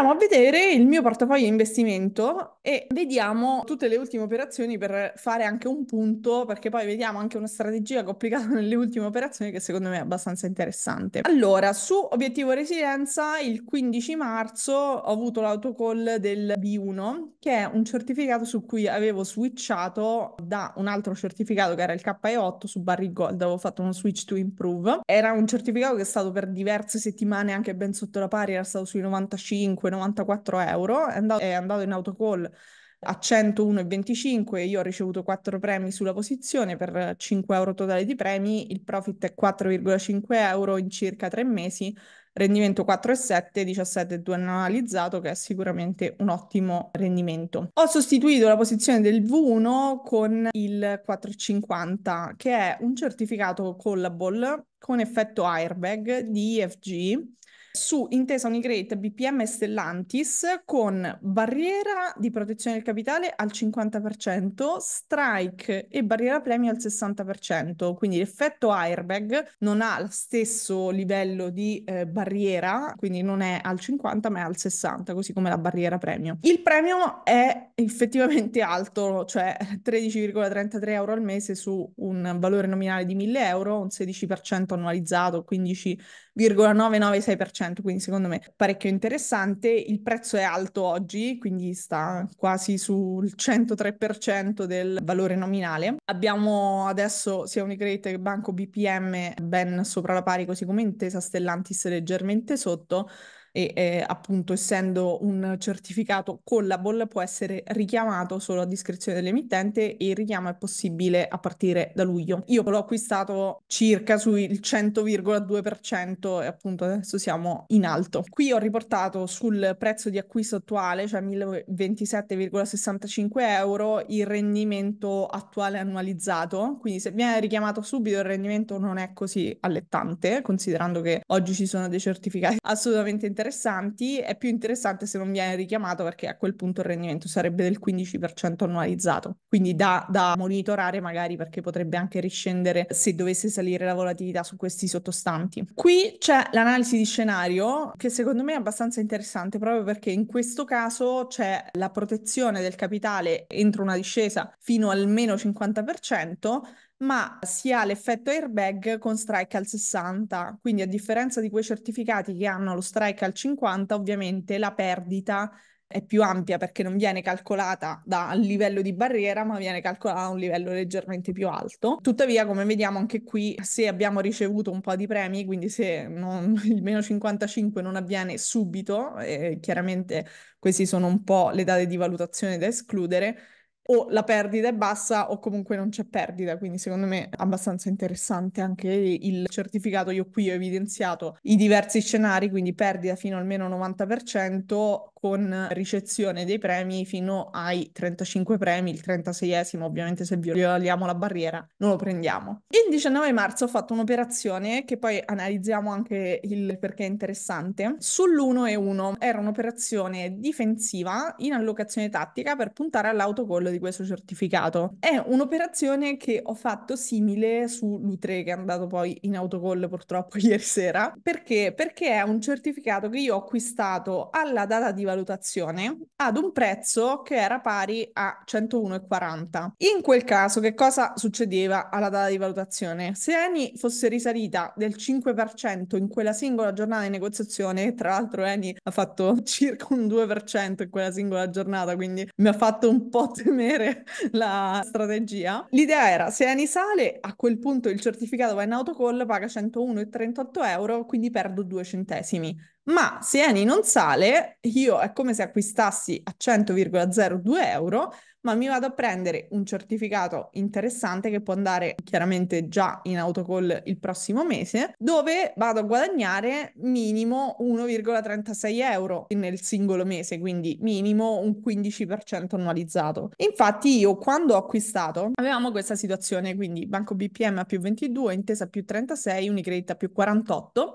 andiamo a vedere il mio portafoglio investimento e vediamo tutte le ultime operazioni per fare anche un punto, perché poi vediamo anche una strategia che ho applicato nelle ultime operazioni che secondo me è abbastanza interessante. Allora, su obiettivo residenza, il 15 marzo ho avuto l'autocall del B1, che è un certificato su cui avevo switchato da un altro certificato che era il KE8 su Barry Gold, avevo fatto uno switch to improve. Era un certificato che è stato per diverse settimane anche ben sotto la pari, era stato sui 95 94 euro, è andato, è andato in autocall a 101,25 io ho ricevuto 4 premi sulla posizione per 5 euro totale di premi, il profit è 4,5 euro in circa 3 mesi, rendimento 4,7, 17,2 analizzato che è sicuramente un ottimo rendimento. Ho sostituito la posizione del V1 con il 450 che è un certificato callable con effetto airbag di EFG su Intesa Unicredit BPM e Stellantis con barriera di protezione del capitale al 50%, strike e barriera premio al 60%, quindi l'effetto airbag non ha lo stesso livello di eh, barriera, quindi non è al 50 ma è al 60, così come la barriera premio. Il premio è effettivamente alto, cioè 13,33 euro al mese su un valore nominale di 1000 euro, un 16% annualizzato, 15,996% 2%, quindi secondo me parecchio interessante. Il prezzo è alto oggi, quindi sta quasi sul 103% del valore nominale. Abbiamo adesso sia Unicredit che Banco BPM ben sopra la pari, così come Intesa Stellantis leggermente sotto e eh, appunto essendo un certificato collable può essere richiamato solo a discrezione dell'emittente e il richiamo è possibile a partire da luglio. Io l'ho acquistato circa sui 100,2% e appunto adesso siamo in alto. Qui ho riportato sul prezzo di acquisto attuale, cioè 1027,65 euro, il rendimento attuale annualizzato, quindi se viene richiamato subito il rendimento non è così allettante, considerando che oggi ci sono dei certificati assolutamente interessanti interessanti, è più interessante se non viene richiamato perché a quel punto il rendimento sarebbe del 15% annualizzato, quindi da, da monitorare magari perché potrebbe anche riscendere se dovesse salire la volatilità su questi sottostanti. Qui c'è l'analisi di scenario che secondo me è abbastanza interessante proprio perché in questo caso c'è la protezione del capitale entro una discesa fino almeno 50%, ma si ha l'effetto airbag con strike al 60, quindi a differenza di quei certificati che hanno lo strike al 50, ovviamente la perdita è più ampia perché non viene calcolata dal livello di barriera, ma viene calcolata a un livello leggermente più alto. Tuttavia, come vediamo anche qui, se abbiamo ricevuto un po' di premi, quindi se non, il meno 55 non avviene subito, eh, chiaramente queste sono un po' le date di valutazione da escludere o la perdita è bassa o comunque non c'è perdita, quindi secondo me è abbastanza interessante anche il certificato. Io qui ho evidenziato i diversi scenari, quindi perdita fino almeno al 90% con ricezione dei premi fino ai 35 premi, il 36esimo ovviamente se violiamo la barriera non lo prendiamo. Il 19 marzo ho fatto un'operazione che poi analizziamo anche il perché è interessante, sull'1 e 1 era un'operazione difensiva in allocazione tattica per puntare all'autogol quello di questo certificato. È un'operazione che ho fatto simile su Lutre che è andato poi in autocall purtroppo ieri sera. Perché? Perché è un certificato che io ho acquistato alla data di valutazione ad un prezzo che era pari a 101,40. In quel caso che cosa succedeva alla data di valutazione? Se Eni fosse risalita del 5% in quella singola giornata di negoziazione, tra l'altro Eni ha fatto circa un 2% in quella singola giornata, quindi mi ha fatto un po' temere temere la strategia. L'idea era se Eni sale, a quel punto il certificato va in autocall, paga 101,38 euro, quindi perdo due centesimi. Ma se Eni non sale, io è come se acquistassi a 100,02 euro ma mi vado a prendere un certificato interessante che può andare chiaramente già in autocall il prossimo mese, dove vado a guadagnare minimo 1,36 euro nel singolo mese, quindi minimo un 15% annualizzato. Infatti io quando ho acquistato avevamo questa situazione, quindi Banco BPM a più 22, Intesa a più 36, Unicredit a più 48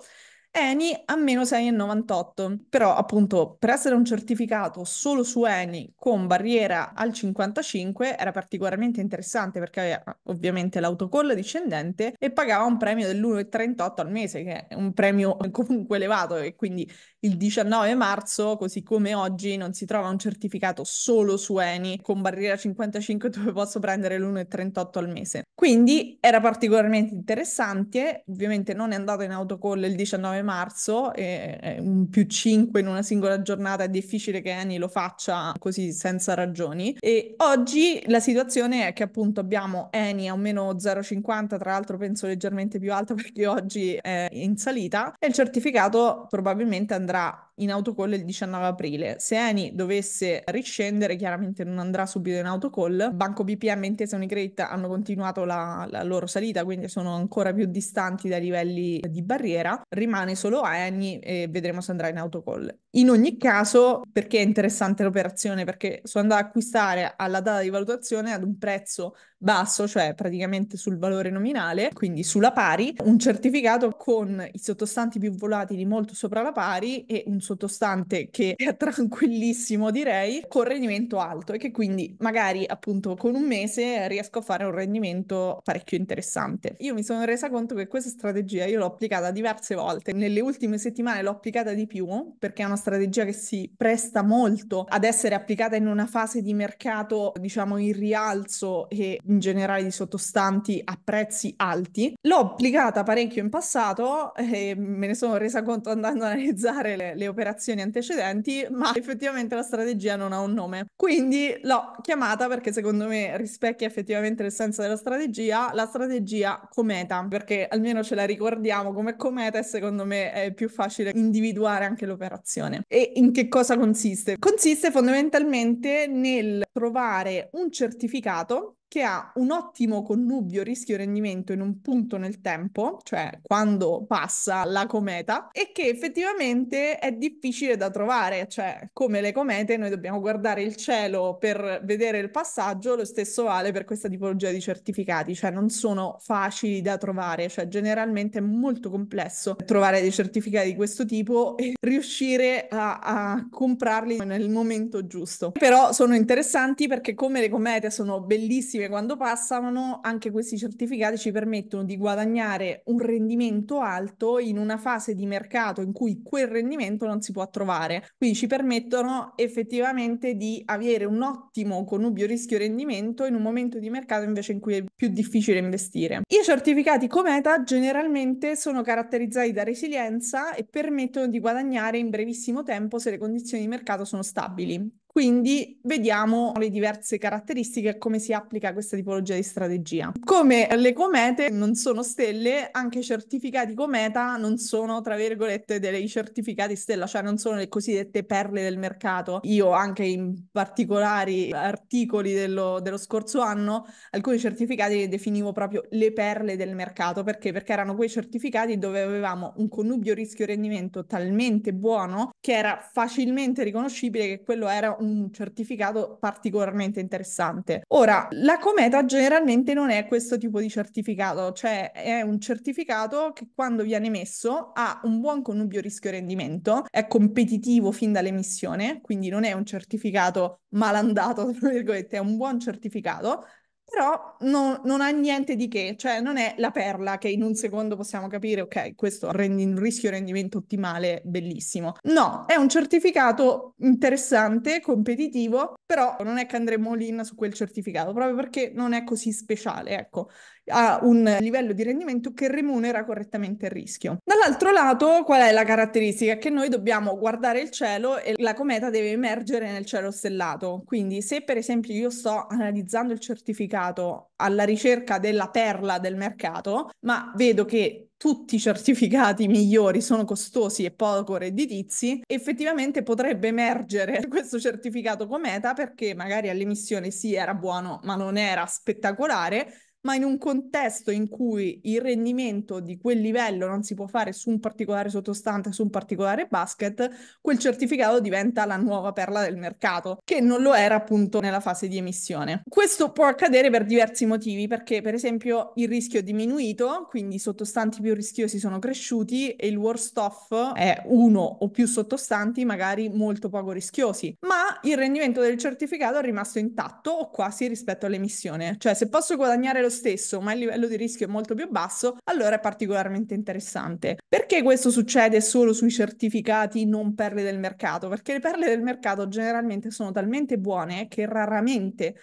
ENI a meno 6,98. Però appunto per essere un certificato solo su ENI con barriera al 55 era particolarmente interessante perché aveva ovviamente l'autocall discendente e pagava un premio dell'1,38 al mese che è un premio comunque elevato e quindi il 19 marzo così come oggi non si trova un certificato solo su ENI con barriera 55 dove posso prendere l'1,38 al mese. Quindi era particolarmente interessante, ovviamente non è andato in autocall il 19 marzo marzo, e un più 5 in una singola giornata è difficile che Annie lo faccia così senza ragioni. E oggi la situazione è che appunto abbiamo Annie a un meno 0,50, tra l'altro penso leggermente più alta perché oggi è in salita, e il certificato probabilmente andrà in autocall il 19 aprile. Se Eni dovesse riscendere, chiaramente non andrà subito in autocall. Banco BPM e Intesa Unicredit hanno continuato la, la, loro salita, quindi sono ancora più distanti dai livelli di barriera. Rimane solo Ani e vedremo se andrà in autocolle. In ogni caso, perché è interessante l'operazione? Perché sono andata ad acquistare alla data di valutazione ad un prezzo basso, cioè praticamente sul valore nominale, quindi sulla pari, un certificato con i sottostanti più volatili molto sopra la pari e un sottostante che è tranquillissimo, direi, con rendimento alto e che quindi magari appunto con un mese riesco a fare un rendimento parecchio interessante. Io mi sono resa conto che questa strategia io l'ho applicata diverse volte, nelle ultime settimane l'ho applicata di più perché è una strategia che si presta molto ad essere applicata in una fase di mercato, diciamo, in rialzo e in generale di sottostanti a prezzi alti. L'ho applicata parecchio in passato e ehm, me ne sono resa conto andando ad analizzare le, le operazioni antecedenti, ma effettivamente la strategia non ha un nome. Quindi l'ho chiamata perché secondo me rispecchia effettivamente l'essenza della strategia, la strategia cometa, perché almeno ce la ricordiamo come cometa e secondo me è più facile individuare anche l'operazione relazione. E in che cosa consiste? Consiste fondamentalmente nel trovare un certificato che ha un ottimo connubio rischio-rendimento in un punto nel tempo, cioè quando passa la cometa, e che effettivamente è difficile da trovare, cioè come le comete noi dobbiamo guardare il cielo per vedere il passaggio, lo stesso vale per questa tipologia di certificati, cioè non sono facili da trovare, cioè generalmente è molto complesso trovare dei certificati di questo tipo e riuscire a, a comprarli nel momento giusto. Però sono interessanti perché come le comete sono bellissime che quando passano anche questi certificati ci permettono di guadagnare un rendimento alto in una fase di mercato in cui quel rendimento non si può trovare. Quindi ci permettono effettivamente di avere un ottimo connubio rischio-rendimento in un momento di mercato invece in cui è più difficile investire. I certificati Cometa generalmente sono caratterizzati da resilienza e permettono di guadagnare in brevissimo tempo se le condizioni di mercato sono stabili. Quindi vediamo le diverse caratteristiche e come si applica questa tipologia di strategia. Come le comete non sono stelle, anche i certificati cometa non sono, tra virgolette, dei certificati stella, cioè non sono le cosiddette perle del mercato. Io anche in particolari articoli dello, dello scorso anno, alcuni certificati li definivo proprio le perle del mercato. Perché? Perché erano quei certificati dove avevamo un connubio rischio-rendimento talmente buono che era facilmente riconoscibile che quello era un un certificato particolarmente interessante. Ora, la cometa generalmente non è questo tipo di certificato, cioè è un certificato che quando viene messo ha un buon connubio rischio-rendimento, è competitivo fin dall'emissione, quindi non è un certificato malandato, tra virgolette, è un buon certificato però no, non ha niente di che, cioè non è la perla che in un secondo possiamo capire, ok, questo rendi, un rischio rendimento ottimale, bellissimo. No, è un certificato interessante, competitivo, però non è che andremo lì su quel certificato, proprio perché non è così speciale, ecco a un livello di rendimento che remunera correttamente il rischio. Dall'altro lato, qual è la caratteristica? Che noi dobbiamo guardare il cielo e la cometa deve emergere nel cielo stellato. Quindi se per esempio io sto analizzando il certificato alla ricerca della perla del mercato, ma vedo che tutti i certificati migliori sono costosi e poco redditizi, effettivamente potrebbe emergere questo certificato cometa perché magari all'emissione sì era buono, ma non era spettacolare ma in un contesto in cui il rendimento di quel livello non si può fare su un particolare sottostante, su un particolare basket, quel certificato diventa la nuova perla del mercato, che non lo era appunto nella fase di emissione. Questo può accadere per diversi motivi, perché per esempio il rischio è diminuito, quindi i sottostanti più rischiosi sono cresciuti e il worst off è uno o più sottostanti magari molto poco rischiosi, ma il rendimento del certificato è rimasto intatto o quasi rispetto all'emissione, cioè se posso guadagnare lo stesso, ma il livello di rischio è molto più basso, allora è particolarmente interessante. Perché questo succede solo sui certificati non perle del mercato? Perché le perle del mercato generalmente sono talmente buone che raramente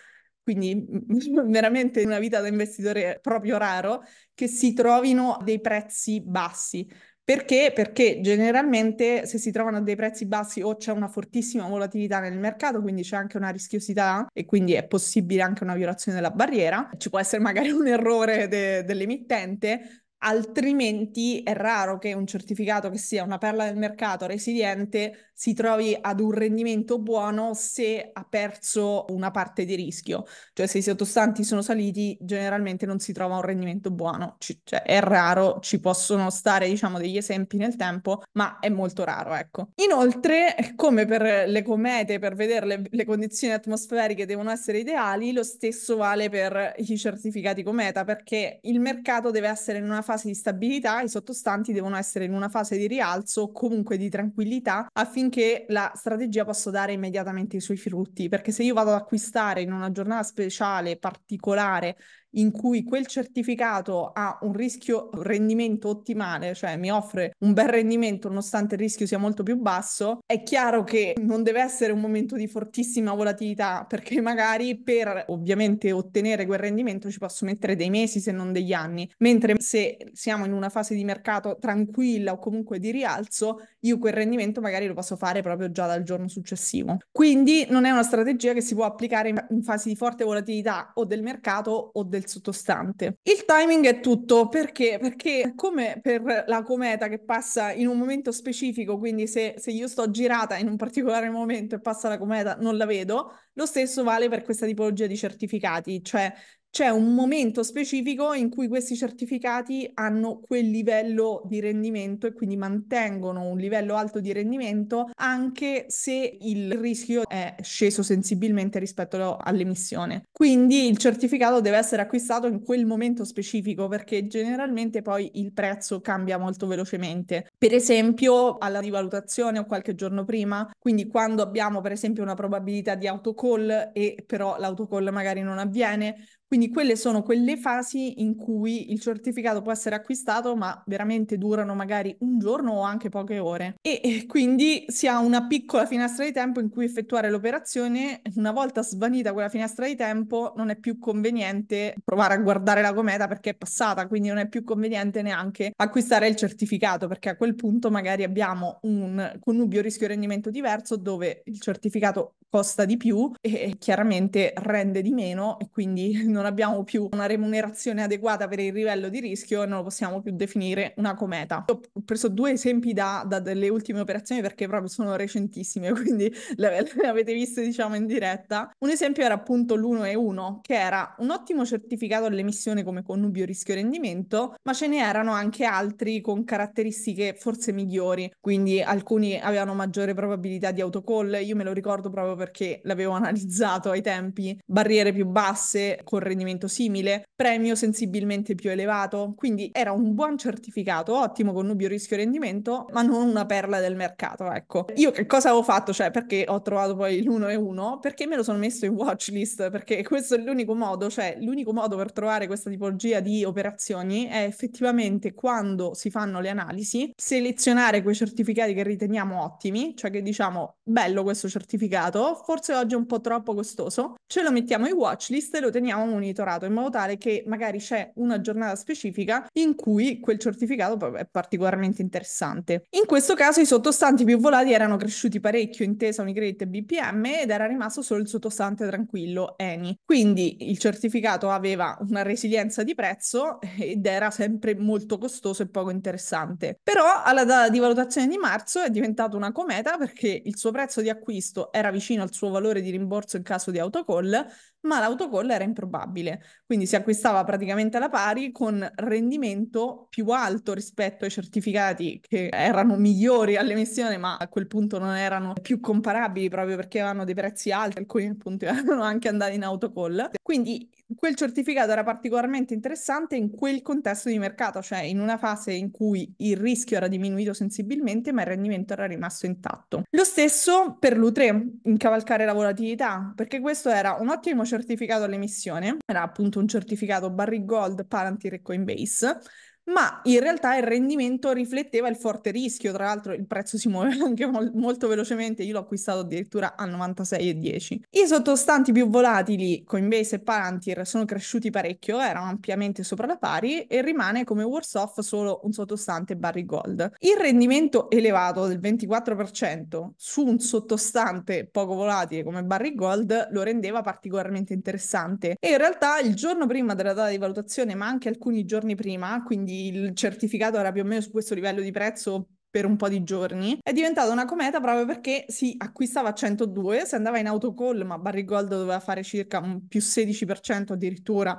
quindi veramente in una vita da investitore proprio raro, che si trovino dei prezzi bassi. Perché? Perché generalmente se si trovano a dei prezzi bassi o c'è una fortissima volatilità nel mercato, quindi c'è anche una rischiosità e quindi è possibile anche una violazione della barriera, ci può essere magari un errore de- dell'emittente, altrimenti è raro che un certificato che sia una perla del mercato residente si trovi ad un rendimento buono se ha perso una parte di rischio, cioè se i sottostanti sono saliti generalmente non si trova un rendimento buono, C- cioè è raro, ci possono stare diciamo degli esempi nel tempo, ma è molto raro ecco. Inoltre come per le comete, per vederle le condizioni atmosferiche devono essere ideali, lo stesso vale per i certificati cometa perché il mercato deve essere in una fase di stabilità, i sottostanti devono essere in una fase di rialzo o comunque di tranquillità affinché finché la strategia posso dare immediatamente i suoi frutti, perché se io vado ad acquistare in una giornata speciale, particolare, in cui quel certificato ha un rischio rendimento ottimale, cioè mi offre un bel rendimento nonostante il rischio sia molto più basso, è chiaro che non deve essere un momento di fortissima volatilità perché magari per ovviamente ottenere quel rendimento ci posso mettere dei mesi se non degli anni, mentre se siamo in una fase di mercato tranquilla o comunque di rialzo, io quel rendimento magari lo posso fare proprio già dal giorno successivo. Quindi non è una strategia che si può applicare in fasi di forte volatilità o del mercato o del del sottostante. Il timing è tutto perché? Perché come per la cometa che passa in un momento specifico, quindi se, se io sto girata in un particolare momento e passa la cometa non la vedo, lo stesso vale per questa tipologia di certificati, cioè c'è un momento specifico in cui questi certificati hanno quel livello di rendimento e quindi mantengono un livello alto di rendimento anche se il rischio è sceso sensibilmente rispetto all'emissione. Quindi il certificato deve essere acquistato in quel momento specifico perché generalmente poi il prezzo cambia molto velocemente. Per esempio alla rivalutazione o qualche giorno prima, quindi quando abbiamo per esempio una probabilità di autocall e però l'autocall magari non avviene quindi quelle sono quelle fasi in cui il certificato può essere acquistato, ma veramente durano magari un giorno o anche poche ore. E, quindi si ha una piccola finestra di tempo in cui effettuare l'operazione. Una volta svanita quella finestra di tempo, non è più conveniente provare a guardare la cometa perché è passata, quindi non è più conveniente neanche acquistare il certificato, perché a quel punto magari abbiamo un connubio rischio-rendimento diverso dove il certificato costa di più e chiaramente rende di meno e quindi non abbiamo più una remunerazione adeguata per il livello di rischio e non lo possiamo più definire una cometa. Ho preso due esempi da, da delle ultime operazioni perché proprio sono recentissime, quindi le, le avete viste diciamo in diretta. Un esempio era appunto l'1 e 1 che era un ottimo certificato all'emissione come connubio rischio-rendimento, ma ce ne erano anche altri con caratteristiche forse migliori, quindi alcuni avevano maggiore probabilità di autocall, io me lo ricordo proprio perché l'avevo analizzato ai tempi, barriere più basse con rendimento simile, premio sensibilmente più elevato, quindi era un buon certificato, ottimo con connubio rischio-rendimento, ma non una perla del mercato, ecco. Io che cosa avevo fatto, cioè perché ho trovato poi l'1 e 1? Perché me lo sono messo in watchlist, perché questo è l'unico modo, cioè l'unico modo per trovare questa tipologia di operazioni è effettivamente quando si fanno le analisi, selezionare quei certificati che riteniamo ottimi, cioè che diciamo bello questo certificato, forse oggi è un po' troppo costoso, ce lo mettiamo in watchlist e lo teniamo monitorato in modo tale che magari c'è una giornata specifica in cui quel certificato è particolarmente interessante. In questo caso i sottostanti più volati erano cresciuti parecchio, intesa Unicredit e BPM, ed era rimasto solo il sottostante tranquillo, Eni. Quindi il certificato aveva una resilienza di prezzo ed era sempre molto costoso e poco interessante. Però alla data di valutazione di marzo è diventato una cometa perché il suo prezzo di acquisto era vicino vicino al suo valore di rimborso in caso di autocall, ma l'autocall era improbabile, quindi si acquistava praticamente alla pari con rendimento più alto rispetto ai certificati che erano migliori all'emissione, ma a quel punto non erano più comparabili proprio perché avevano dei prezzi alti, alcuni appunto erano anche andati in autocall. Quindi quel certificato era particolarmente interessante in quel contesto di mercato, cioè in una fase in cui il rischio era diminuito sensibilmente, ma il rendimento era rimasto intatto. Lo stesso per l'U3, incavalcare la volatilità, perché questo era un ottimo certificato all'emissione, era appunto un certificato Barry Gold, Palantir e Coinbase, ma in realtà il rendimento rifletteva il forte rischio, tra l'altro il prezzo si muoveva anche mol- molto velocemente, io l'ho acquistato addirittura a 96,10. I sottostanti più volatili, Coinbase e Palantir, sono cresciuti parecchio, erano ampiamente sopra la pari e rimane come worse off solo un sottostante Barry Gold. Il rendimento elevato del 24% su un sottostante poco volatile come Barry Gold lo rendeva particolarmente interessante e in realtà il giorno prima della data di valutazione, ma anche alcuni giorni prima, quindi quindi il certificato era più o meno su questo livello di prezzo per un po' di giorni, è diventata una cometa proprio perché si acquistava a 102, se andava in autocall, ma Barry Gold doveva fare circa un più 16% addirittura,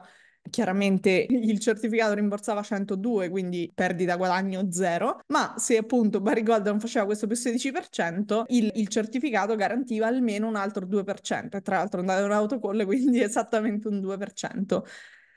chiaramente il certificato rimborsava 102, quindi perdita guadagno zero, ma se appunto Barry Gold non faceva questo più 16%, il, il certificato garantiva almeno un altro 2%, e tra l'altro andava in autocall, quindi esattamente un 2%.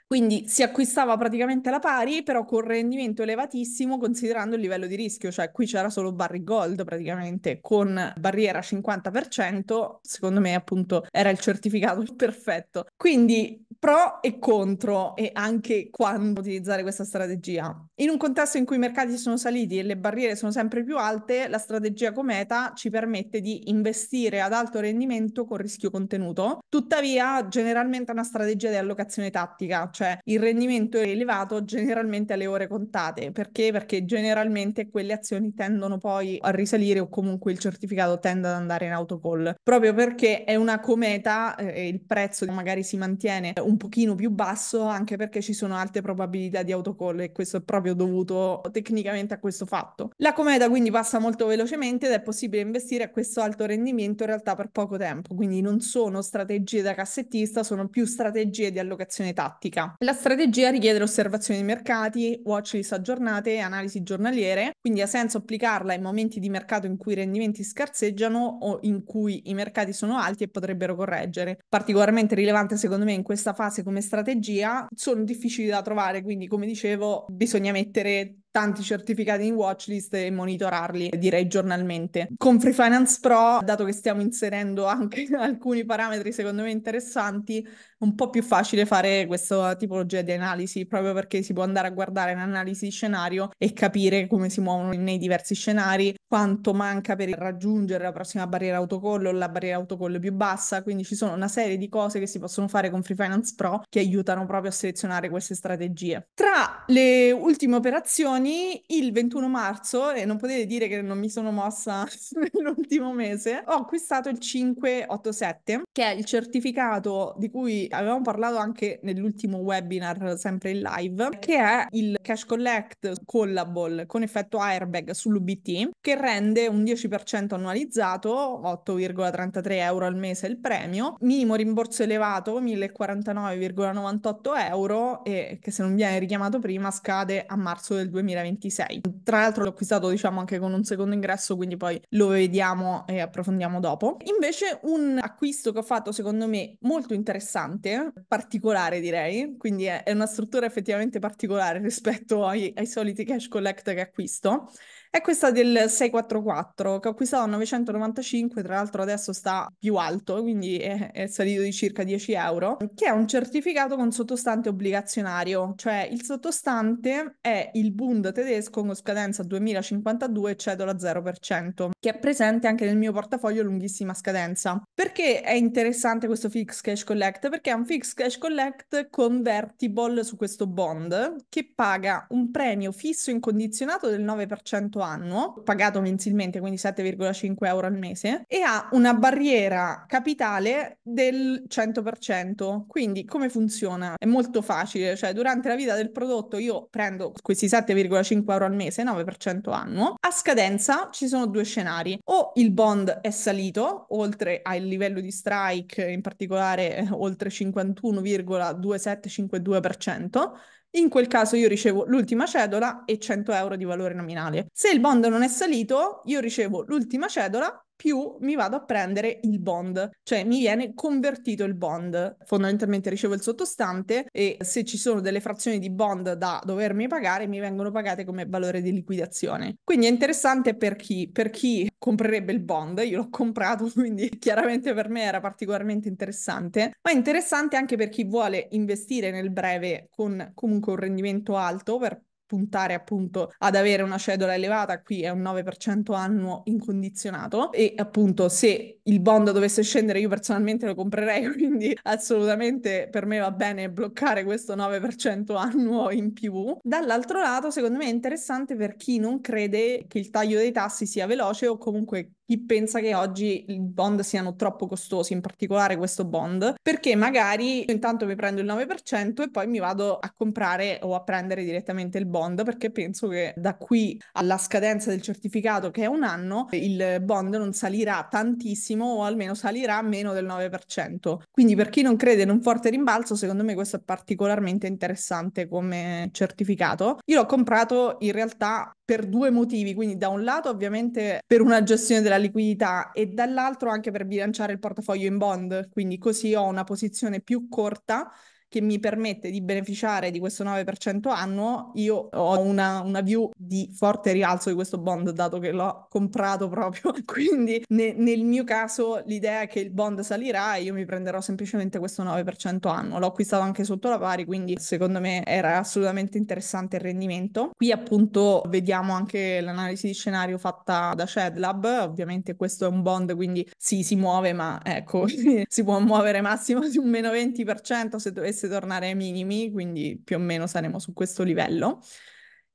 Quindi si acquistava praticamente alla pari, però con rendimento elevatissimo considerando il livello di rischio, cioè qui c'era solo Barry Gold praticamente con barriera 50%, secondo me appunto era il certificato perfetto. Quindi pro e contro e anche quando utilizzare questa strategia. In un contesto in cui i mercati sono saliti e le barriere sono sempre più alte, la strategia Cometa ci permette di investire ad alto rendimento con rischio contenuto. Tuttavia, generalmente è una strategia di allocazione tattica, cioè il rendimento è elevato generalmente alle ore contate. Perché? Perché generalmente quelle azioni tendono poi a risalire o comunque il certificato tende ad andare in autocall, proprio perché è una cometa, eh, il prezzo magari si mantiene un pochino più basso anche perché ci sono alte probabilità di autocall e questo è proprio dovuto tecnicamente a questo fatto. La cometa quindi passa molto velocemente ed è possibile investire a questo alto rendimento in realtà per poco tempo, quindi non sono strategie da cassettista, sono più strategie di allocazione tattica. La strategia richiede osservazione di mercati, watchlist aggiornate e analisi giornaliere, quindi ha senso applicarla in momenti di mercato in cui i rendimenti scarseggiano o in cui i mercati sono alti e potrebbero correggere. Particolarmente rilevante secondo me in questa fase come strategia sono difficili da trovare, quindi come dicevo bisogna mettere tanti certificati in watchlist e monitorarli direi giornalmente. Con Free Finance Pro, dato che stiamo inserendo anche alcuni parametri secondo me interessanti, è un po' più facile fare questa tipologia di analisi proprio perché si può andare a guardare l'analisi di scenario e capire come si muovono nei diversi scenari, quanto manca per raggiungere la prossima barriera autocollo, o la barriera autocollo più bassa, quindi ci sono una serie di cose che si possono fare con Free Finance Pro che aiutano proprio a selezionare queste strategie. Tra le ultime operazioni Berlusconi il 21 marzo, e non potete dire che non mi sono mossa nell'ultimo mese, ho acquistato il 587, che è il certificato di cui avevamo parlato anche nell'ultimo webinar, sempre in live, che è il cash collect collable con effetto airbag sull'UBT, che rende un 10% annualizzato, 8,33 euro al mese il premio, minimo rimborso elevato 1049,98 euro e che se non viene richiamato prima scade a marzo del 2023. 2026. Tra l'altro l'ho acquistato diciamo anche con un secondo ingresso, quindi poi lo vediamo e approfondiamo dopo. Invece un acquisto che ho fatto secondo me molto interessante, particolare direi, quindi è, una struttura effettivamente particolare rispetto ai, ai soliti cash collect che acquisto, è questa del 644 che ho acquistato a 995, tra l'altro adesso sta più alto, quindi è, è salito di circa 10 euro, che è un certificato con sottostante obbligazionario, cioè il sottostante è il Bund tedesco con scadenza 2052 e cedola 0%, che è presente anche nel mio portafoglio lunghissima scadenza. Perché è interessante questo Fix Cash Collect? Perché è un Fix Cash Collect convertible su questo bond che paga un premio fisso incondizionato del 9% annuo, pagato mensilmente, quindi 7,5 euro al mese, e ha una barriera capitale del 100%. Quindi come funziona? È molto facile, cioè durante la vita del prodotto io prendo questi 7,5 euro al mese, 9% annuo, a scadenza ci sono due scenari, o il bond è salito oltre al livello di strike, in particolare eh, oltre 51,2752%, in quel caso io ricevo l'ultima cedola e 100 euro di valore nominale. Se il bond non è salito, io ricevo l'ultima cedola più mi vado a prendere il bond, cioè mi viene convertito il bond. Fondamentalmente ricevo il sottostante e se ci sono delle frazioni di bond da dovermi pagare, mi vengono pagate come valore di liquidazione. Quindi è interessante per chi, per chi comprerebbe il bond, io l'ho comprato, quindi chiaramente per me era particolarmente interessante, ma è interessante anche per chi vuole investire nel breve con comunque un rendimento alto per puntare appunto ad avere una cedola elevata, qui è un 9% annuo incondizionato e appunto se il bond dovesse scendere io personalmente lo comprerei, quindi assolutamente per me va bene bloccare questo 9% annuo in più. Dall'altro lato secondo me è interessante per chi non crede che il taglio dei tassi sia veloce o comunque chi pensa che oggi i bond siano troppo costosi, in particolare questo bond, perché magari io intanto mi prendo il 9% e poi mi vado a comprare o a prendere direttamente il bond perché penso che da qui alla scadenza del certificato che è un anno il bond non salirà tantissimo o almeno salirà meno del 9%. Quindi per chi non crede in un forte rimbalzo, secondo me questo è particolarmente interessante come certificato. Io l'ho comprato in realtà per due motivi, quindi da un lato ovviamente per una gestione della la liquidità e dall'altro anche per bilanciare il portafoglio in bond, quindi così ho una posizione più corta che mi permette di beneficiare di questo 9% annuo, io ho una, una, view di forte rialzo di questo bond dato che l'ho comprato proprio. Quindi ne, nel mio caso l'idea è che il bond salirà e io mi prenderò semplicemente questo 9% annuo. L'ho acquistato anche sotto la pari, quindi secondo me era assolutamente interessante il rendimento. Qui appunto vediamo anche l'analisi di scenario fatta da Shedlab. Ovviamente questo è un bond, quindi sì, si muove, ma ecco, si può muovere massimo di un meno 20% se dovessi dovesse tornare ai minimi, quindi più o meno saremo su questo livello.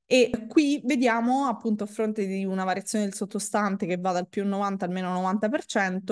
E qui vediamo appunto a fronte di una variazione del sottostante che va dal più 90 al meno 90%,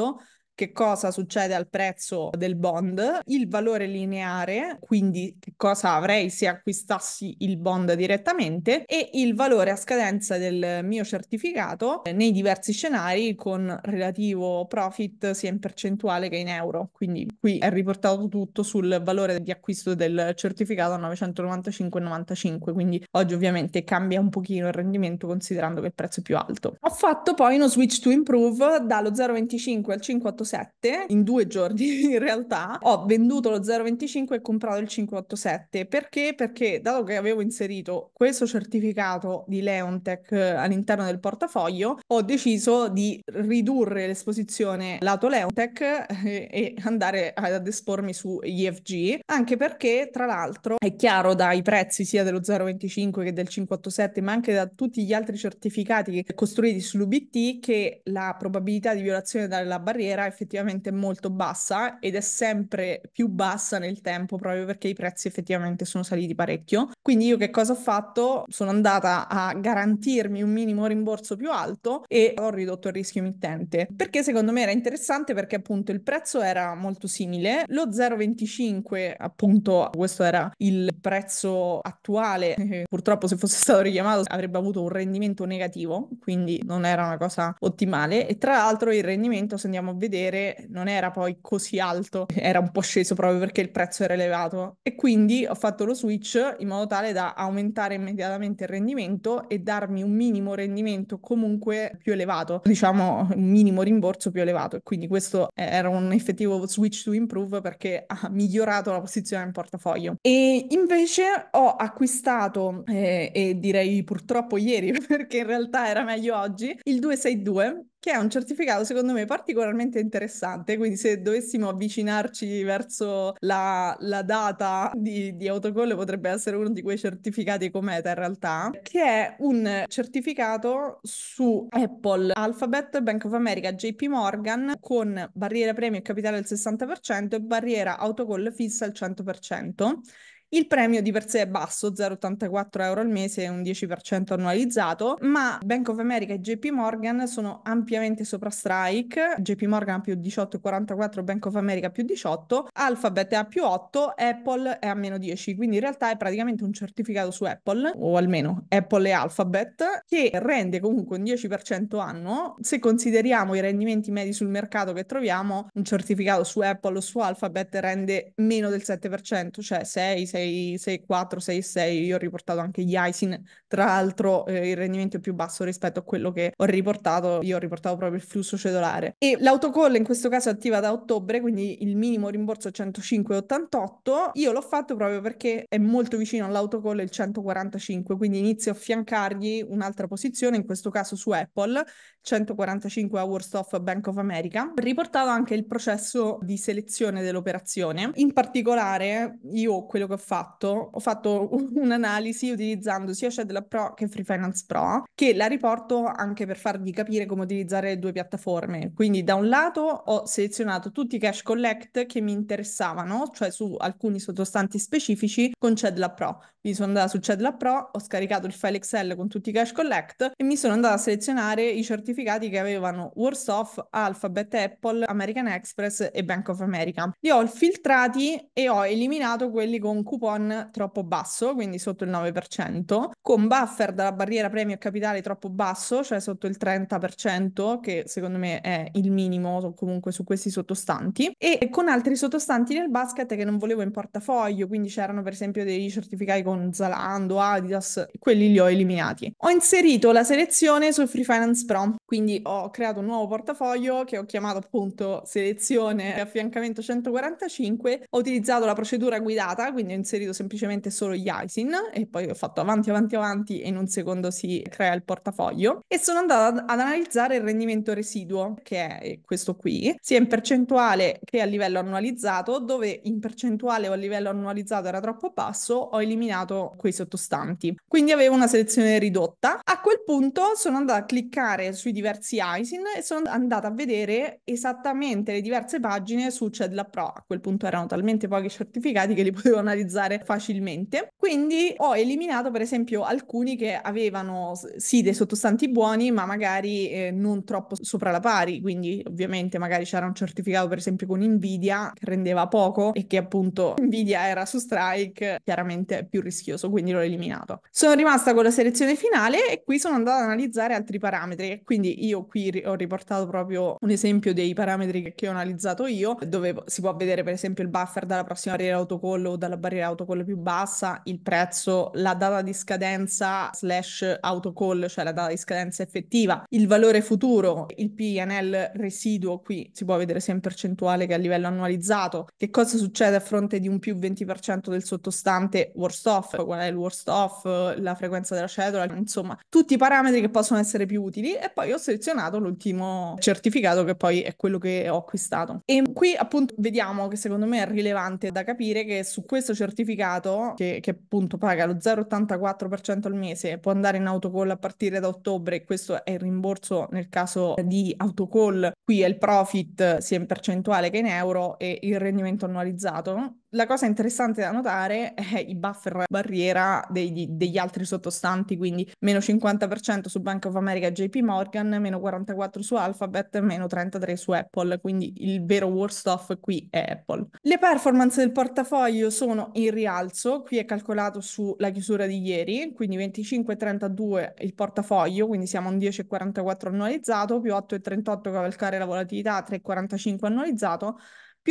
che cosa succede al prezzo del bond, il valore lineare, quindi che cosa avrei se acquistassi il bond direttamente e il valore a scadenza del mio certificato eh, nei diversi scenari con relativo profit sia in percentuale che in euro. Quindi qui è riportato tutto sul valore di acquisto del certificato a 995,95, quindi oggi ovviamente cambia un pochino il rendimento considerando che il prezzo è più alto. Ho fatto poi uno switch to improve dallo 0,25 al 58 087 in due giorni in realtà ho venduto lo 025 e comprato il 587 perché perché dato che avevo inserito questo certificato di Leontech eh, all'interno del portafoglio ho deciso di ridurre l'esposizione lato Leontech eh, e, andare ad espormi su EFG anche perché tra l'altro è chiaro dai prezzi sia dello 025 che del 587 ma anche da tutti gli altri certificati costruiti sull'UBT che la probabilità di violazione della barriera è effettivamente molto bassa ed è sempre più bassa nel tempo proprio perché i prezzi effettivamente sono saliti parecchio. Quindi io che cosa ho fatto? Sono andata a garantirmi un minimo rimborso più alto e ho ridotto il rischio emittente perché secondo me era interessante perché appunto il prezzo era molto simile, lo 0,25 appunto questo era il prezzo attuale, purtroppo se fosse stato richiamato avrebbe avuto un rendimento negativo, quindi non era una cosa ottimale e tra l'altro il rendimento se andiamo a vedere dovere non era poi così alto, era un po' sceso proprio perché il prezzo era elevato e quindi ho fatto lo switch in modo tale da aumentare immediatamente il rendimento e darmi un minimo rendimento comunque più elevato, diciamo un minimo rimborso più elevato e quindi questo era un effettivo switch to improve perché ha migliorato la posizione in portafoglio. E invece ho acquistato eh, e direi purtroppo ieri perché in realtà era meglio oggi il 262 che è un certificato secondo me particolarmente interessante, quindi se dovessimo avvicinarci verso la, la data di, di autocollo potrebbe essere uno di quei certificati cometa in realtà, che è un certificato su Apple, Alphabet, Bank of America, JP Morgan con barriera premio e capitale al 60% e barriera autocollo fissa al 100%. Il premio di per sé è basso, 0,84 euro al mese, un 10% annualizzato, ma Bank of America e JP Morgan sono ampiamente sopra Strike, JP Morgan più 18,44, Bank of America più 18, Alphabet è a più 8, Apple è a meno 10, quindi in realtà è praticamente un certificato su Apple, o almeno Apple e Alphabet, che rende comunque un 10% annuo. Se consideriamo i rendimenti medi sul mercato che troviamo, un certificato su Apple o su Alphabet rende meno del 7%, cioè 6, 6 6,4, 6,6, io ho riportato anche gli ISIN, tra l'altro eh, il rendimento è più basso rispetto a quello che ho riportato, io ho riportato proprio il flusso cellulare. E l'autocall in questo caso è attiva da ottobre, quindi il minimo rimborso è 105,88, io l'ho fatto proprio perché è molto vicino all'autocall il 145, quindi inizio a fiancargli un'altra posizione, in questo caso su Apple, 145 a Worst of Bank of America, riportato anche il processo di selezione dell'operazione. In particolare io quello che ho fatto fatto, ho fatto un'analisi utilizzando sia Shadlab Pro che Free Finance Pro, che la riporto anche per farvi capire come utilizzare le due piattaforme. Quindi da un lato ho selezionato tutti i cash collect che mi interessavano, cioè su alcuni sottostanti specifici con Shadlab Pro mi sono andata su Cedla Pro, ho scaricato il file Excel con tutti i cash collect e mi sono andata a selezionare i certificati che avevano Warsoft, Alphabet, Apple, American Express e Bank of America. Li ho filtrati e ho eliminato quelli con coupon troppo basso, quindi sotto il 9%, con buffer dalla barriera premio capitale troppo basso, cioè sotto il 30%, che secondo me è il minimo comunque su questi sottostanti, e con altri sottostanti nel basket che non volevo in portafoglio, quindi c'erano per esempio dei certificati con Zalando, Adidas, quelli li ho eliminati. Ho inserito la selezione sul Free Finance Pro, quindi ho creato un nuovo portafoglio che ho chiamato appunto selezione affiancamento 145, ho utilizzato la procedura guidata, quindi ho inserito semplicemente solo gli ISIN e poi ho fatto avanti, avanti, avanti e in un secondo si crea il portafoglio e sono andata ad analizzare il rendimento residuo, che è questo qui, sia in percentuale che a livello annualizzato, dove in percentuale o a livello annualizzato era troppo basso, ho eliminato guadagnato quei sottostanti. Quindi avevo una selezione ridotta. A quel punto sono andata a cliccare sui diversi ISIN e sono andata a vedere esattamente le diverse pagine su CEDLA Pro. A quel punto erano talmente pochi certificati che li potevo analizzare facilmente. Quindi ho eliminato per esempio alcuni che avevano sì dei sottostanti buoni ma magari eh, non troppo sopra la pari. Quindi ovviamente magari c'era un certificato per esempio con Nvidia che rendeva poco e che appunto Nvidia era su Strike chiaramente più rischioso, quindi l'ho eliminato. Sono rimasta con la selezione finale e qui sono andata ad analizzare altri parametri, quindi io qui ho riportato proprio un esempio dei parametri che ho analizzato io, dove si può vedere per esempio il buffer dalla prossima barriera autocall o dalla barriera autocall più bassa, il prezzo, la data di scadenza slash autocall, cioè la data di scadenza effettiva, il valore futuro, il PNL residuo, qui si può vedere sia in percentuale che a livello annualizzato, che cosa succede a fronte di un più 20% del sottostante worst off, off, qual è il worst off, la frequenza della cedola, insomma, tutti i parametri che possono essere più utili e poi ho selezionato l'ultimo certificato che poi è quello che ho acquistato. E qui appunto vediamo che secondo me è rilevante da capire che su questo certificato che, che appunto paga lo 0,84% al mese, può andare in autocall a partire da ottobre, E questo è il rimborso nel caso di autocall, qui è il profit sia in percentuale che in euro e il rendimento annualizzato la cosa interessante da notare è i buffer barriera degli, degli altri sottostanti, quindi meno 50% su Bank of America JP Morgan, meno 44% su Alphabet, meno 33% su Apple, quindi il vero worst off qui è Apple. Le performance del portafoglio sono in rialzo, qui è calcolato sulla chiusura di ieri, quindi 25,32 il portafoglio, quindi siamo a un 10,44 annualizzato, più 8,38 cavalcare la volatilità, 3,45 annualizzato,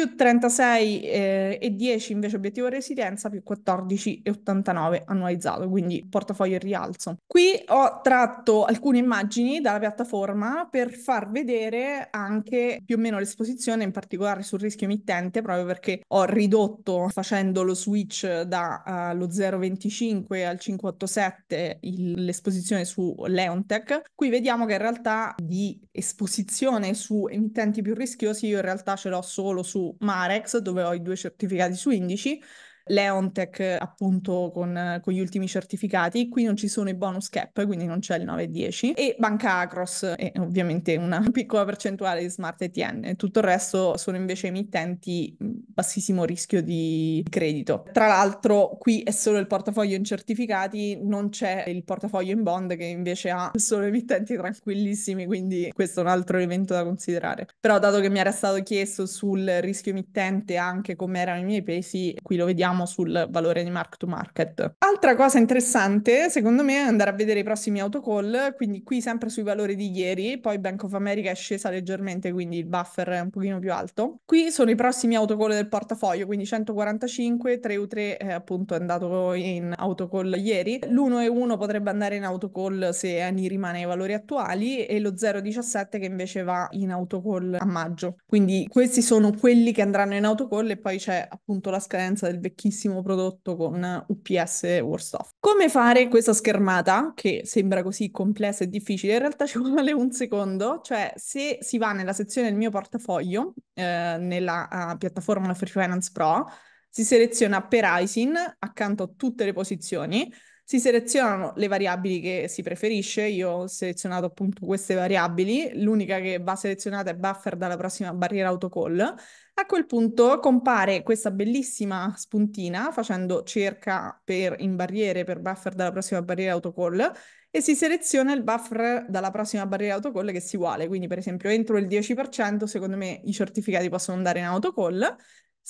più 36 eh, e 10 invece obiettivo resilienza più 14 e 89 annualizzato, quindi portafoglio in rialzo. Qui ho tratto alcune immagini dalla piattaforma per far vedere anche più o meno l'esposizione, in particolare sul rischio emittente, proprio perché ho ridotto facendo lo switch dallo uh, 0,25 al 5,87 il, l'esposizione su Leontech. Qui vediamo che in realtà di esposizione su emittenti più rischiosi io in realtà ce l'ho solo su Marex, dove ho i due certificati su indici, Leontech appunto con, con, gli ultimi certificati, qui non ci sono i bonus cap, quindi non c'è il 9,10 e Banca Acros e ovviamente una piccola percentuale di Smart ETN, tutto il resto sono invece emittenti bassissimo rischio di credito. Tra l'altro qui è solo il portafoglio in certificati, non c'è il portafoglio in bond che invece ha solo emittenti tranquillissimi, quindi questo è un altro elemento da considerare. Però dato che mi era stato chiesto sul rischio emittente anche come erano i miei pesi, qui lo vediamo lavoriamo sul valore di mark to market. Altra cosa interessante, secondo me, è andare a vedere i prossimi autocall, quindi qui sempre sui valori di ieri, poi Bank of America è scesa leggermente, quindi il buffer è un pochino più alto. Qui sono i prossimi autocall del portafoglio, quindi 145, 3U3 è appunto è andato in autocall ieri, l'1E1 potrebbe andare in autocall se Eni rimane ai valori attuali e lo 0,17 che invece va in autocall a maggio. Quindi questi sono quelli che andranno in autocall e poi c'è appunto la scadenza del vecchissimo vecchissimo prodotto con UPS worst Come fare questa schermata, che sembra così complessa e difficile, in realtà ci vuole un secondo, cioè se si va nella sezione del mio portafoglio, eh, nella uh, piattaforma Free Finance Pro, si seleziona per ISIN accanto a tutte le posizioni, si selezionano le variabili che si preferisce, io ho selezionato appunto queste variabili, l'unica che va selezionata è buffer dalla prossima barriera autocall, a quel punto compare questa bellissima spuntina facendo cerca per, in barriere per buffer dalla prossima barriera autocall e si seleziona il buffer dalla prossima barriera autocall che si vuole. Quindi per esempio entro il 10% secondo me i certificati possono andare in autocall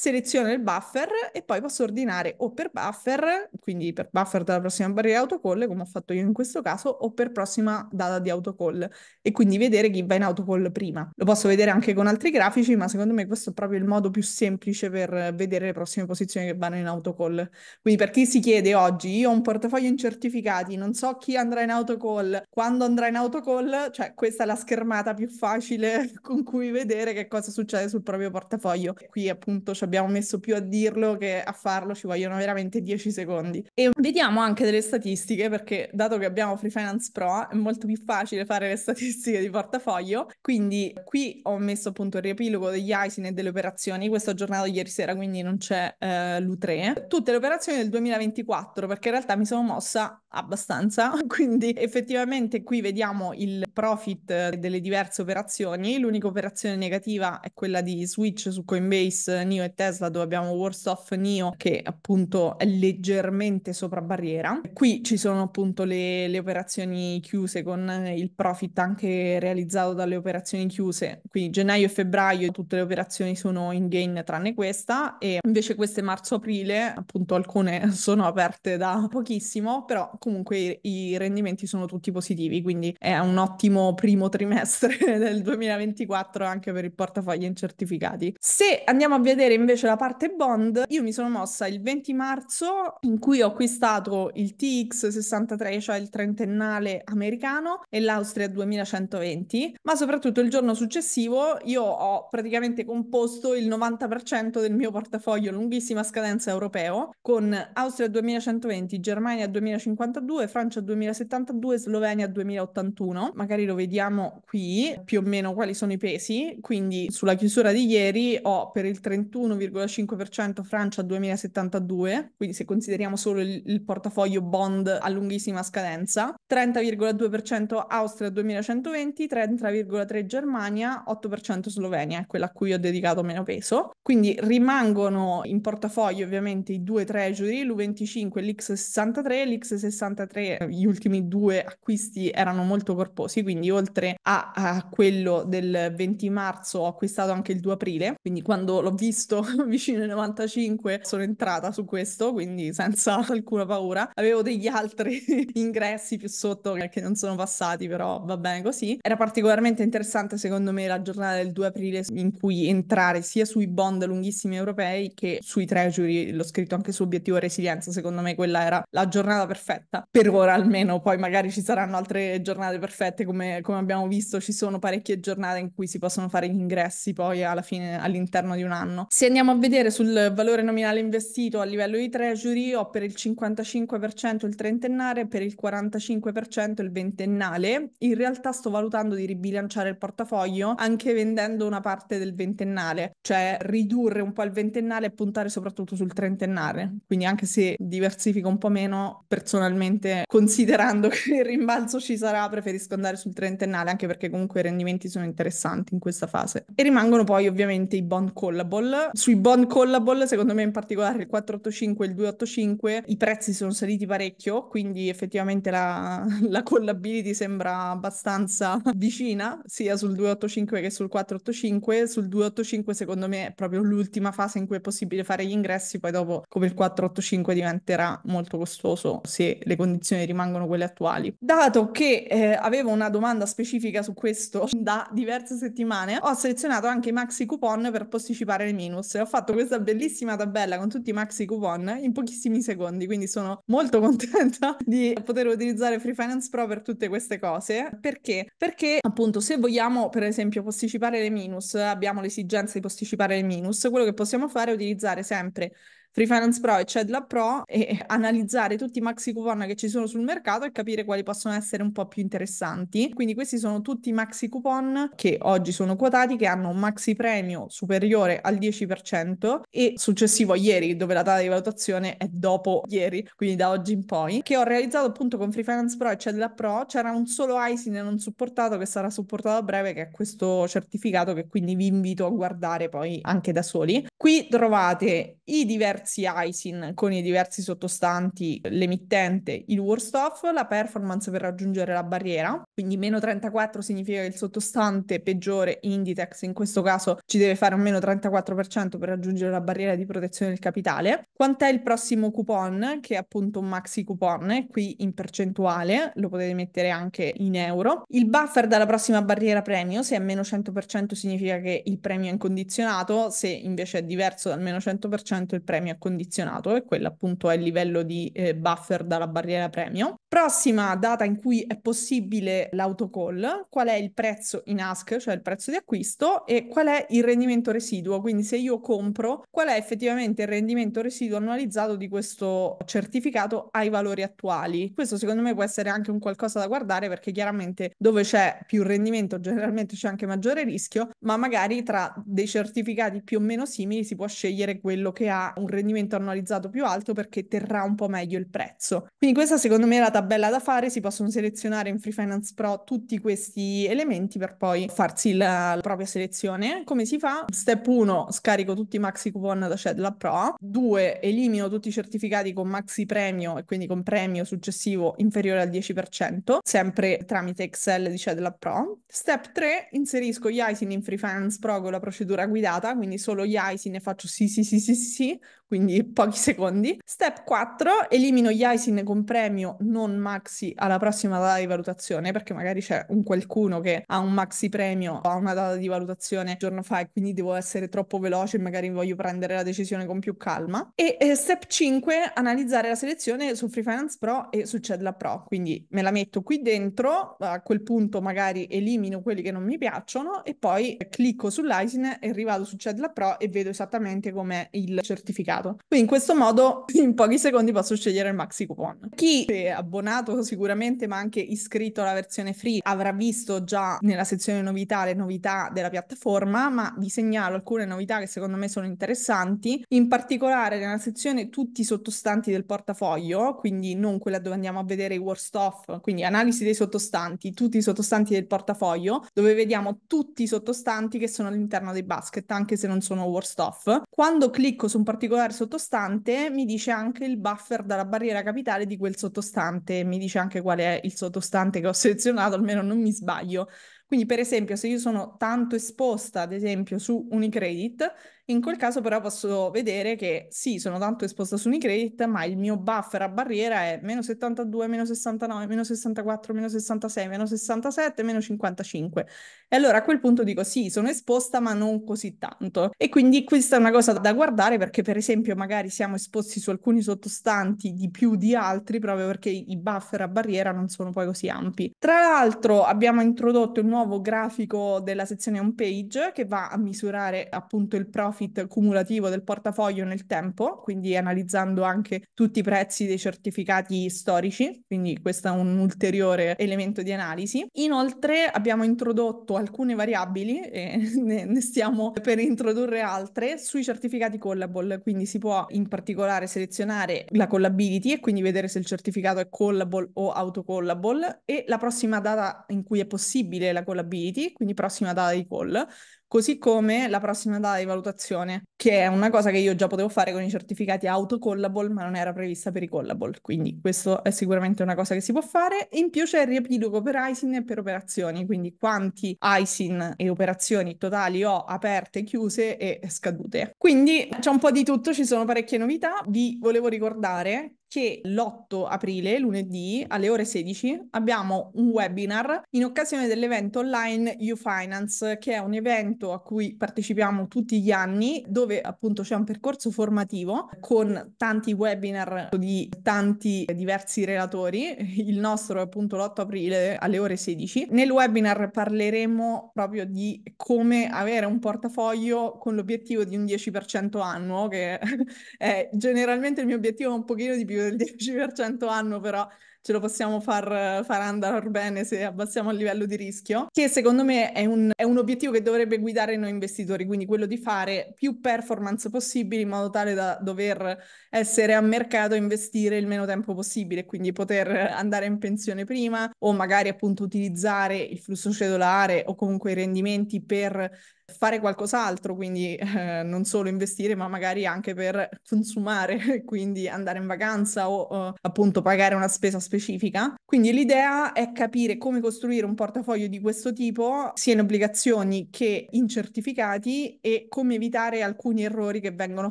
seleziono il buffer e poi posso ordinare o per buffer, quindi per buffer della prossima barriera autocall, come ho fatto io in questo caso, o per prossima data di autocall e quindi vedere chi va in autocall prima. Lo posso vedere anche con altri grafici, ma secondo me questo è proprio il modo più semplice per vedere le prossime posizioni che vanno in autocall. Quindi per chi si chiede oggi, io ho un portafoglio in certificati, non so chi andrà in autocall, quando andrà in autocall, cioè questa è la schermata più facile con cui vedere che cosa succede sul proprio portafoglio. Qui appunto abbiamo messo più a dirlo che a farlo, ci vogliono veramente 10 secondi. E vediamo anche delle statistiche, perché dato che abbiamo Free Finance Pro è molto più facile fare le statistiche di portafoglio, quindi qui ho messo appunto il riepilogo degli ISIN e delle operazioni, questo ho aggiornato ieri sera, quindi non c'è eh, l'U3. Tutte le operazioni del 2024, perché in realtà mi sono mossa abbastanza, quindi effettivamente qui vediamo il profit eh, delle diverse operazioni, l'unica operazione negativa è quella di Switch su Coinbase, Neo e Tesla dove abbiamo Warsoft Neo che appunto è leggermente sopra barriera. Qui ci sono appunto le, le operazioni chiuse con eh, il profit anche realizzato dalle operazioni chiuse, quindi gennaio e febbraio tutte le operazioni sono in gain tranne questa e invece queste marzo-aprile appunto alcune sono aperte da pochissimo, però comunque i, i rendimenti sono tutti positivi, quindi è un ottimo primo trimestre del 2024 anche per il portafoglio in certificati. Se andiamo a vedere invece la parte bond, io mi sono mossa il 20 marzo in cui ho acquistato il TX63, cioè il trentennale americano e l'Austria 2120, ma soprattutto il giorno successivo io ho praticamente composto il 90% del mio portafoglio lunghissima scadenza europeo con Austria 2120, Germania 2052, Francia 2072, Slovenia 2081. Magari lo vediamo qui più o meno quali sono i pesi, quindi sulla chiusura di ieri ho per il 31 1,5%, Francia 2072, quindi se consideriamo solo il, il portafoglio bond a lunghissima scadenza, 30,2% Austria 2120, 30,3% Germania, 8% Slovenia, quella a cui ho dedicato meno peso. Quindi rimangono in portafoglio ovviamente i due treasury, l'U25 e l'X63, l'X63 gli ultimi due acquisti erano molto corposi, quindi oltre a, a quello del 20 marzo ho acquistato anche il 2 aprile, quindi quando l'ho visto agosto, vicino ai 95, sono entrata su questo, quindi senza alcuna paura. Avevo degli altri ingressi più sotto che non sono passati, però va bene così. Era particolarmente interessante secondo me la giornata del 2 aprile in cui entrare sia sui bond lunghissimi europei che sui treasury, l'ho scritto anche su obiettivo resilienza, secondo me quella era la giornata perfetta, per ora almeno, poi magari ci saranno altre giornate perfette come, come abbiamo visto, ci sono parecchie giornate in cui si possono fare gli ingressi poi alla fine all'interno di un anno. Se andiamo a vedere sul valore nominale investito a livello di treasury, ho per il 55% il trentennale, per il 45% il ventennale. In realtà sto valutando di ribilanciare il portafoglio anche vendendo una parte del ventennale, cioè ridurre un po' il ventennale e puntare soprattutto sul trentennale. Quindi anche se diversifico un po' meno, personalmente considerando che il rimbalzo ci sarà, preferisco andare sul trentennale anche perché comunque i rendimenti sono interessanti in questa fase. E rimangono poi ovviamente i bond callable sui bond callable, secondo me in particolare il 485 e il 285, i prezzi sono saliti parecchio, quindi effettivamente la, la callability sembra abbastanza vicina, sia sul 285 che sul 485. Sul 285 secondo me è proprio l'ultima fase in cui è possibile fare gli ingressi, poi dopo come il 485 diventerà molto costoso se le condizioni rimangono quelle attuali. Dato che eh, avevo una domanda specifica su questo da diverse settimane, ho selezionato anche i maxi coupon per posticipare il minus bonus e ho fatto questa bellissima tabella con tutti i maxi coupon in pochissimi secondi, quindi sono molto contenta di poter utilizzare Free Finance Pro per tutte queste cose. Perché? Perché appunto se vogliamo per esempio posticipare le minus, abbiamo l'esigenza di posticipare le minus, quello che possiamo fare è utilizzare sempre Refinance Pro e Cedla Pro e analizzare tutti i maxi coupon che ci sono sul mercato e capire quali possono essere un po' più interessanti. Quindi questi sono tutti i maxi coupon che oggi sono quotati che hanno un maxi premio superiore al 10% e successivo a ieri dove la data di valutazione è dopo ieri, quindi da oggi in poi, che ho realizzato appunto con Free Finance Pro e Cedla Pro. C'era un solo ISIN non supportato che sarà supportato a breve che è questo certificato che quindi vi invito a guardare poi anche da soli. Qui trovate i diversi diversi ISIN con i diversi sottostanti, l'emittente, il worst off, la performance per raggiungere la barriera, quindi meno 34 significa che il sottostante peggiore Inditex in questo caso ci deve fare un meno 34% per raggiungere la barriera di protezione del capitale. Quant'è il prossimo coupon, che è appunto un maxi coupon, qui in percentuale, lo potete mettere anche in euro. Il buffer dalla prossima barriera premio, se è meno 100% significa che il premio è incondizionato, se invece è diverso dal meno 100% il premio mi ha condizionato e quello appunto è il livello di eh, buffer dalla barriera premium. Prossima data in cui è possibile l'autocall, qual è il prezzo in ask, cioè il prezzo di acquisto e qual è il rendimento residuo, quindi se io compro qual è effettivamente il rendimento residuo annualizzato di questo certificato ai valori attuali. Questo secondo me può essere anche un qualcosa da guardare perché chiaramente dove c'è più rendimento generalmente c'è anche maggiore rischio, ma magari tra dei certificati più o meno simili si può scegliere quello che ha un rendimento rendimento annualizzato più alto perché terrà un po' meglio il prezzo. Quindi questa secondo me è la tabella da fare, si possono selezionare in Free Finance Pro tutti questi elementi per poi farsi la, la propria selezione. Come si fa? Step 1, scarico tutti i maxi coupon da Shedla Pro. 2, elimino tutti i certificati con maxi premio e quindi con premio successivo inferiore al 10%, sempre tramite Excel di Shedla Pro. Step 3, inserisco gli ISIN in Free Finance Pro con la procedura guidata, quindi solo gli ISIN e faccio sì sì sì sì sì quindi pochi secondi. Step 4, elimino gli ISIN con premio non maxi alla prossima data di valutazione, perché magari c'è un qualcuno che ha un maxi premio, ha una data di valutazione giorno fa e quindi devo essere troppo veloce e magari voglio prendere la decisione con più calma. E eh, step 5, analizzare la selezione su Free Finance Pro e su Cedla Pro, quindi me la metto qui dentro, a quel punto magari elimino quelli che non mi piacciono e poi clicco sull'ISIN e rivado su Cedla Pro e vedo esattamente com'è il certificato mercato. Quindi in questo modo in pochi secondi posso scegliere il maxi coupon. Chi è abbonato sicuramente ma anche iscritto alla versione free avrà visto già nella sezione novità le novità della piattaforma, ma vi segnalo alcune novità che secondo me sono interessanti, in particolare nella sezione tutti i sottostanti del portafoglio, quindi non quella dove andiamo a vedere i worst off, quindi analisi dei sottostanti, tutti i sottostanti del portafoglio, dove vediamo tutti i sottostanti che sono all'interno dei basket, anche se non sono worst off. Quando clicco su un particolare particolare sottostante mi dice anche il buffer dalla barriera capitale di quel sottostante, mi dice anche qual è il sottostante che ho selezionato, almeno non mi sbaglio. Quindi per esempio se io sono tanto esposta, ad esempio su Unicredit, in quel caso però posso vedere che sì, sono tanto esposta su Unicredit, ma il mio buffer a barriera è meno 72, meno 69, meno 64, meno 66, meno 67, meno 55. E allora a quel punto dico sì, sono esposta, ma non così tanto. E quindi questa è una cosa da guardare perché per esempio magari siamo esposti su alcuni sottostanti di più di altri proprio perché i buffer a barriera non sono poi così ampi. Tra l'altro abbiamo introdotto il nuovo grafico della sezione home page che va a misurare appunto il profilo profit cumulativo del portafoglio nel tempo, quindi analizzando anche tutti i prezzi dei certificati storici, quindi questo è un ulteriore elemento di analisi. Inoltre abbiamo introdotto alcune variabili e ne, ne stiamo per introdurre altre sui certificati callable, quindi si può in particolare selezionare la callability e quindi vedere se il certificato è callable o autocallable e la prossima data in cui è possibile la callability, quindi prossima data di call, Così come la prossima data di valutazione, che è una cosa che io già potevo fare con i certificati auto-callable, ma non era prevista per i collable. Quindi questo è sicuramente una cosa che si può fare. In più c'è il riepilogo per ISIN e per operazioni, quindi quanti ISIN e operazioni totali ho aperte, chiuse e scadute. Quindi c'è un po' di tutto, ci sono parecchie novità. Vi volevo ricordare che l'8 aprile, lunedì, alle ore 16, abbiamo un webinar in occasione dell'evento online UFinance, che è un evento a cui partecipiamo tutti gli anni, dove appunto c'è un percorso formativo con tanti webinar di tanti diversi relatori. Il nostro è appunto l'8 aprile alle ore 16. Nel webinar parleremo proprio di come avere un portafoglio con l'obiettivo di un 10% annuo, che è generalmente il mio obiettivo un pochino di più più del 10% anno, però ce lo possiamo far, far, andare bene se abbassiamo il livello di rischio, che secondo me è un, è un, obiettivo che dovrebbe guidare noi investitori, quindi quello di fare più performance possibili in modo tale da dover essere a mercato e investire il meno tempo possibile, quindi poter andare in pensione prima o magari appunto utilizzare il flusso cellulare o comunque i rendimenti per fare qualcos'altro, quindi eh, non solo investire, ma magari anche per consumare, quindi andare in vacanza o eh, appunto pagare una spesa specifica. Quindi l'idea è capire come costruire un portafoglio di questo tipo, sia in obbligazioni che in certificati e come evitare alcuni errori che vengono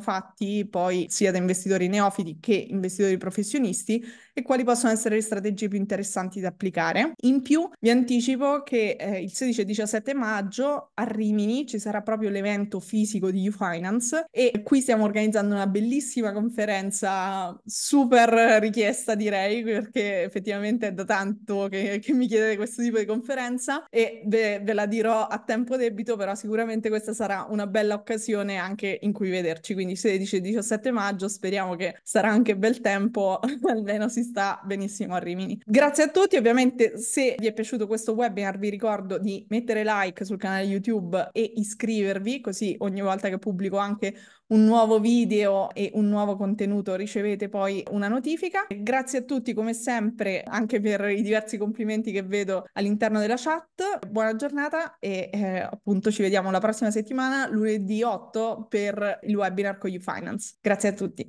fatti poi sia da investitori neofiti che investitori professionisti e quali possono essere le strategie più interessanti da applicare. In più vi anticipo che eh, il 16 e 17 maggio a Rimini ci sarà proprio l'evento fisico di UFinance e qui stiamo organizzando una bellissima conferenza super richiesta direi perché effettivamente è da tanto che, che mi chiedete questo tipo di conferenza e ve, ve la dirò a tempo debito però sicuramente questa sarà una bella occasione anche in cui vederci quindi 16 e 17 maggio speriamo che sarà anche bel tempo almeno si sta benissimo a Rimini. Grazie a tutti, ovviamente se vi è piaciuto questo webinar vi ricordo di mettere like sul canale YouTube e iscrivervi, così ogni volta che pubblico anche un nuovo video e un nuovo contenuto ricevete poi una notifica. Grazie a tutti come sempre anche per i diversi complimenti che vedo all'interno della chat. Buona giornata e eh, appunto ci vediamo la prossima settimana, lunedì 8, per il webinar con YouFinance. Grazie a tutti.